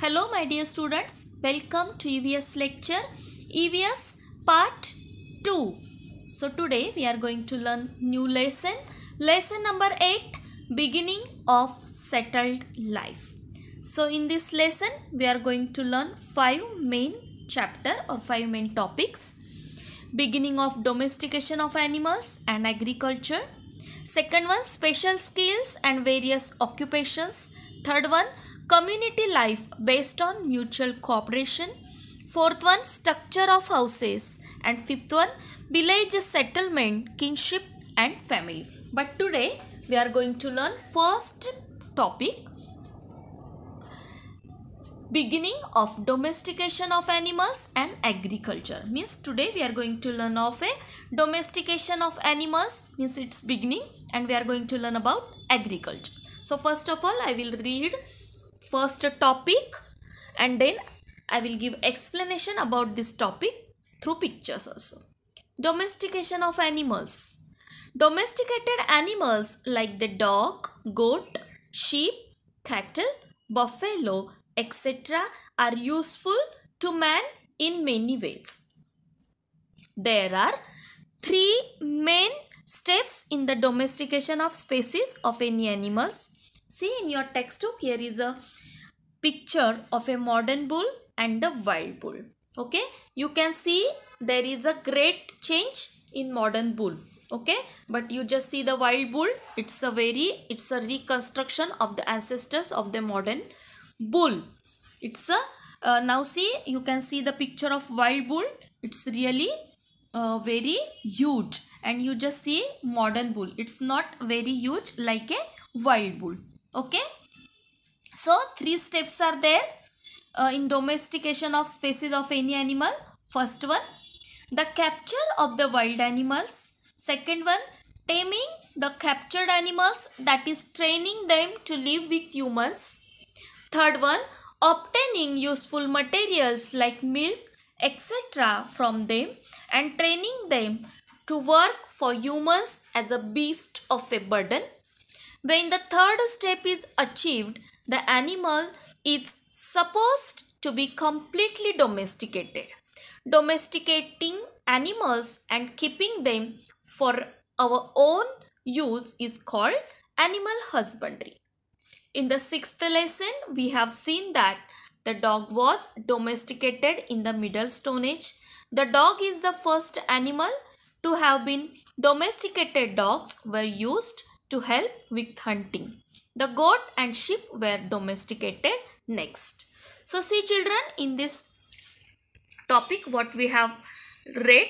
Hello my dear students, welcome to EVS lecture, EVS part 2. So today we are going to learn new lesson, lesson number 8, beginning of settled life. So in this lesson we are going to learn 5 main chapter or 5 main topics. Beginning of domestication of animals and agriculture. Second one special skills and various occupations. Third one community life based on mutual cooperation, fourth one structure of houses and fifth one village settlement, kinship and family. But today we are going to learn first topic beginning of domestication of animals and agriculture means today we are going to learn of a domestication of animals means its beginning and we are going to learn about agriculture so first of all i will read first a topic and then I will give explanation about this topic through pictures also. Domestication of animals. Domesticated animals like the dog, goat, sheep, cattle, buffalo, etc. are useful to man in many ways. There are three main steps in the domestication of species of any animals See in your textbook here is a picture of a modern bull and a wild bull. Okay, you can see there is a great change in modern bull. Okay, but you just see the wild bull. It's a very, it's a reconstruction of the ancestors of the modern bull. It's a, uh, now see, you can see the picture of wild bull. It's really uh, very huge and you just see modern bull. It's not very huge like a wild bull okay so three steps are there uh, in domestication of species of any animal first one the capture of the wild animals second one taming the captured animals that is training them to live with humans third one obtaining useful materials like milk etc from them and training them to work for humans as a beast of a burden when the third step is achieved, the animal is supposed to be completely domesticated. Domesticating animals and keeping them for our own use is called animal husbandry. In the sixth lesson, we have seen that the dog was domesticated in the Middle Stone Age. The dog is the first animal to have been domesticated dogs were used to help with hunting. The goat and sheep were domesticated next. So see children in this topic what we have read.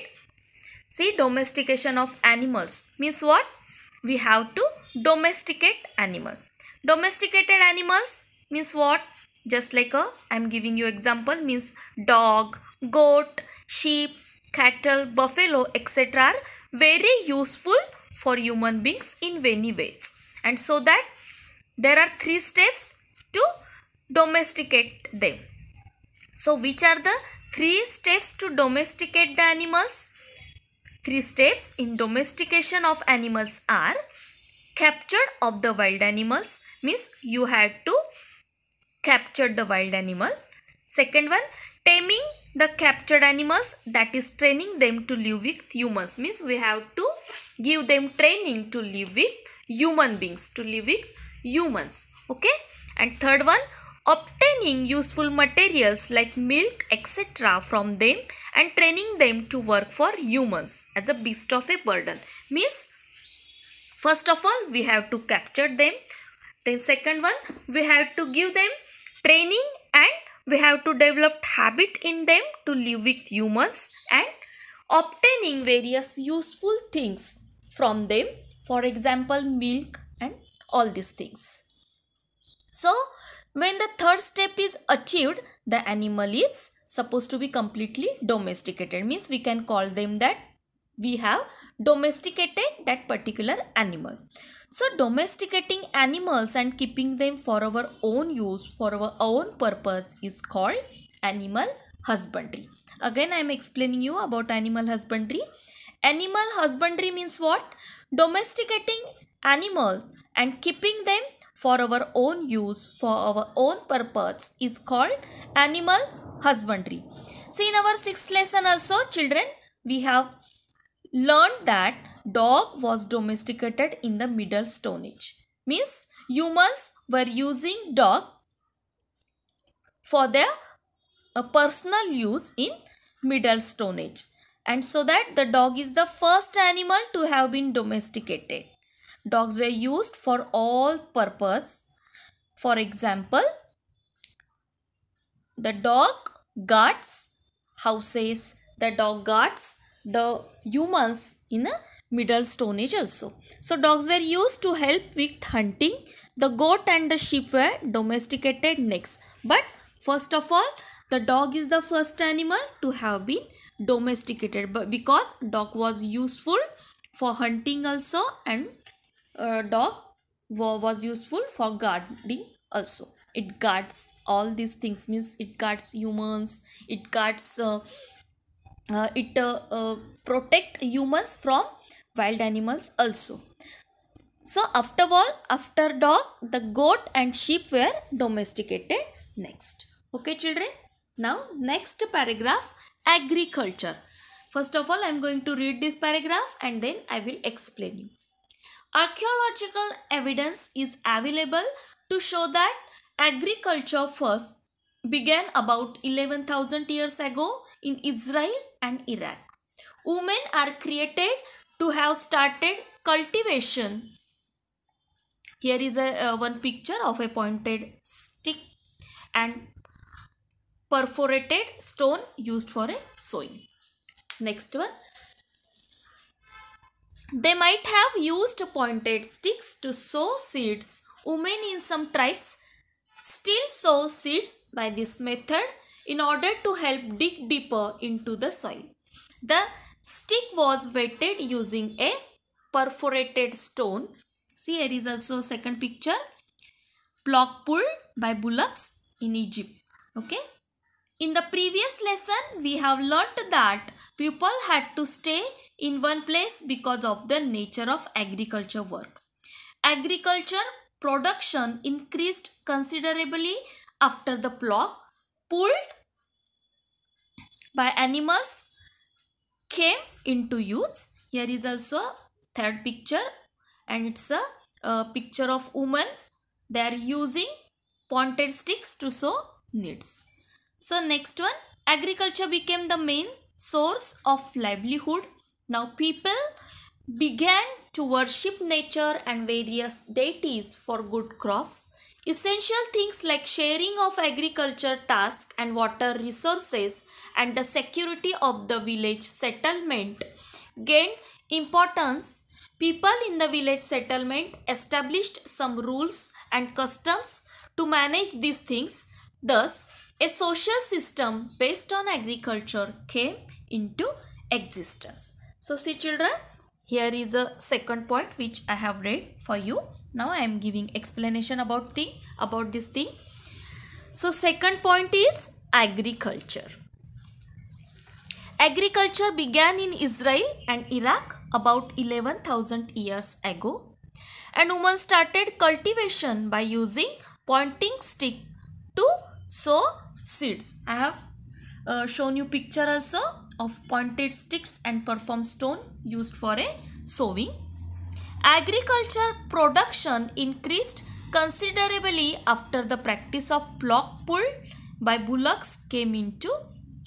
See domestication of animals means what? We have to domesticate animal. Domesticated animals means what? Just like a I am giving you example means dog, goat, sheep, cattle, buffalo etc. are very useful for human beings in many ways. And so that there are three steps to domesticate them. So which are the three steps to domesticate the animals? Three steps in domestication of animals are capture of the wild animals means you have to capture the wild animal. Second one taming the captured animals that is training them to live with humans means we have to give them training to live with human beings, to live with humans. Okay. And third one, obtaining useful materials like milk, etc. from them and training them to work for humans as a beast of a burden. Means, first of all, we have to capture them. Then second one, we have to give them training and we have to develop habit in them to live with humans and obtaining various useful things from them for example milk and all these things so when the third step is achieved the animal is supposed to be completely domesticated means we can call them that we have domesticated that particular animal so domesticating animals and keeping them for our own use for our own purpose is called animal husbandry again i am explaining you about animal husbandry Animal husbandry means what? Domesticating animals and keeping them for our own use, for our own purpose is called animal husbandry. See in our sixth lesson also children, we have learned that dog was domesticated in the middle stone age. Means humans were using dog for their uh, personal use in middle stone age and so that the dog is the first animal to have been domesticated. Dogs were used for all purpose. For example, the dog guards houses, the dog guards the humans in the middle stone age also. So dogs were used to help with hunting. The goat and the sheep were domesticated next. But first of all, the dog is the first animal to have been domesticated but because dog was useful for hunting also and uh, dog was useful for guarding also it guards all these things means it guards humans it guards uh, uh, it uh, uh, protect humans from wild animals also so after all after dog the goat and sheep were domesticated next okay children now next paragraph agriculture. First of all, I am going to read this paragraph and then I will explain you. Archaeological evidence is available to show that agriculture first began about 11,000 years ago in Israel and Iraq. Women are created to have started cultivation. Here is a, uh, one picture of a pointed stick and perforated stone used for a sewing. Next one. They might have used pointed sticks to sow seeds. Women in some tribes still sow seeds by this method in order to help dig deeper into the soil. The stick was wetted using a perforated stone. See here is also second picture. Block pulled by bullocks in Egypt. Okay. In the previous lesson, we have learnt that people had to stay in one place because of the nature of agriculture work. Agriculture production increased considerably after the plough pulled by animals came into use. Here is also third picture and it's a, a picture of woman. They are using pointed sticks to sow needs. So next one, agriculture became the main source of livelihood. Now people began to worship nature and various deities for good crops. Essential things like sharing of agriculture tasks and water resources and the security of the village settlement gained importance. People in the village settlement established some rules and customs to manage these things. Thus, a social system based on agriculture came into existence. So see children, here is a second point which I have read for you. Now I am giving explanation about the about this thing. So second point is agriculture. Agriculture began in Israel and Iraq about 11,000 years ago and women started cultivation by using pointing stick to sow seeds i have uh, shown you picture also of pointed sticks and perform stone used for a sowing agriculture production increased considerably after the practice of block pull by bullocks came into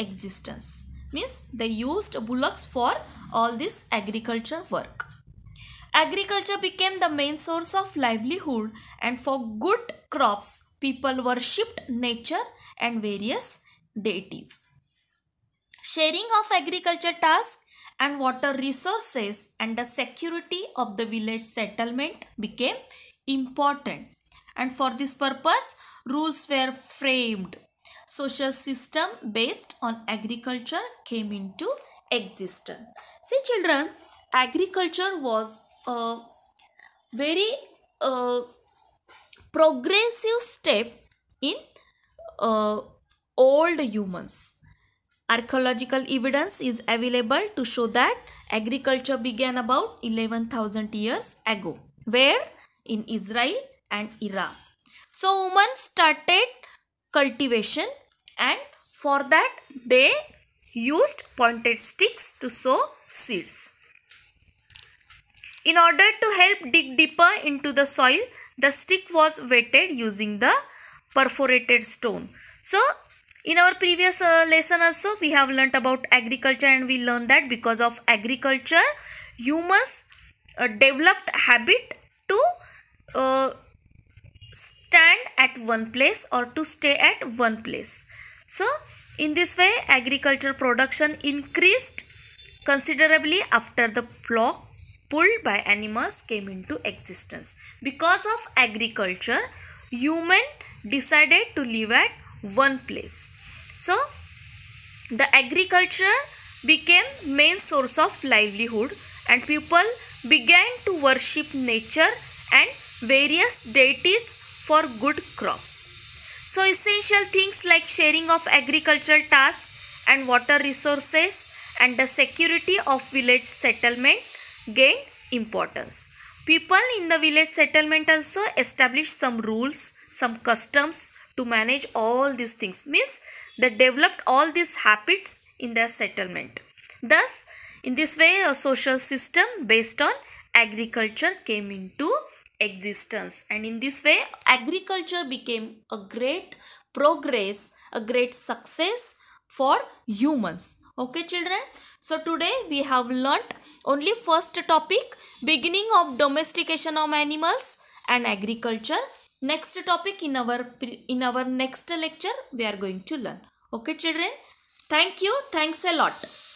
existence means they used bullocks for all this agriculture work Agriculture became the main source of livelihood, and for good crops, people worshipped nature and various deities. Sharing of agriculture tasks and water resources and the security of the village settlement became important. And for this purpose, rules were framed. Social system based on agriculture came into existence. See children, agriculture was uh, very uh, progressive step in uh, old humans. Archaeological evidence is available to show that agriculture began about 11,000 years ago. Where? In Israel and Iraq. So, humans started cultivation and for that they used pointed sticks to sow seeds. In order to help dig deeper into the soil, the stick was wetted using the perforated stone. So, in our previous uh, lesson also, we have learnt about agriculture and we learned that because of agriculture, humans uh, developed habit to uh, stand at one place or to stay at one place. So, in this way, agriculture production increased considerably after the block pulled by animals came into existence. Because of agriculture, human decided to live at one place. So, the agriculture became main source of livelihood and people began to worship nature and various deities for good crops. So essential things like sharing of agricultural tasks and water resources and the security of village settlement gained importance. People in the village settlement also established some rules, some customs to manage all these things. Means they developed all these habits in their settlement. Thus, in this way, a social system based on agriculture came into existence. And in this way, agriculture became a great progress, a great success for humans. Okay, children? So, today we have learnt only first topic beginning of domestication of animals and agriculture. Next topic in our in our next lecture we are going to learn. Okay children. Thank you. Thanks a lot.